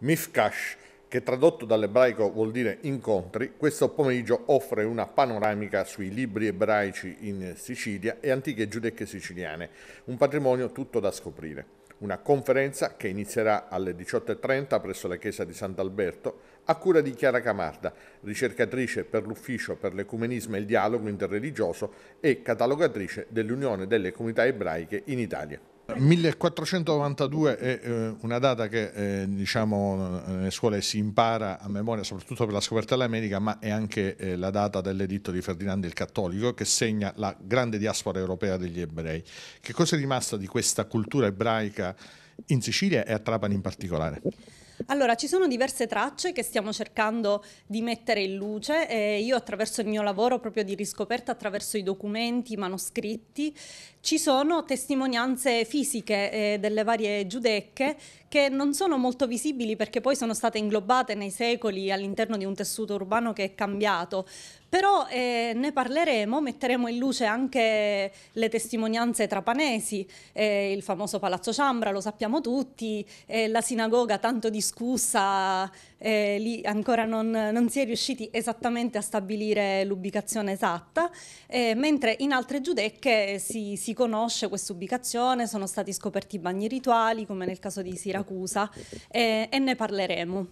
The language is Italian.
Mifkash, che tradotto dall'ebraico vuol dire incontri, questo pomeriggio offre una panoramica sui libri ebraici in Sicilia e antiche giudecche siciliane, un patrimonio tutto da scoprire. Una conferenza che inizierà alle 18.30 presso la chiesa di Sant'Alberto a cura di Chiara Camarda, ricercatrice per l'Ufficio per l'Ecumenismo e il Dialogo Interreligioso e catalogatrice dell'Unione delle Comunità Ebraiche in Italia. 1492 è eh, una data che eh, diciamo, nelle scuole si impara a memoria soprattutto per la scoperta dell'America ma è anche eh, la data dell'editto di Ferdinando il Cattolico che segna la grande diaspora europea degli ebrei. Che cosa è rimasta di questa cultura ebraica in Sicilia e a Trapani in particolare? Allora, ci sono diverse tracce che stiamo cercando di mettere in luce e io attraverso il mio lavoro proprio di riscoperta, attraverso i documenti, i manoscritti, ci sono testimonianze fisiche eh, delle varie giudecche che non sono molto visibili perché poi sono state inglobate nei secoli all'interno di un tessuto urbano che è cambiato. Però eh, ne parleremo, metteremo in luce anche le testimonianze trapanesi, eh, il famoso Palazzo Ciambra, lo sappiamo tutti, eh, la sinagoga tanto discussa discussa, eh, lì ancora non, non, si è riusciti esattamente a stabilire l'ubicazione esatta, eh, mentre in altre giudecche eh, si, si conosce questa ubicazione, sono stati scoperti bagni rituali come nel caso di Siracusa eh, e ne parleremo.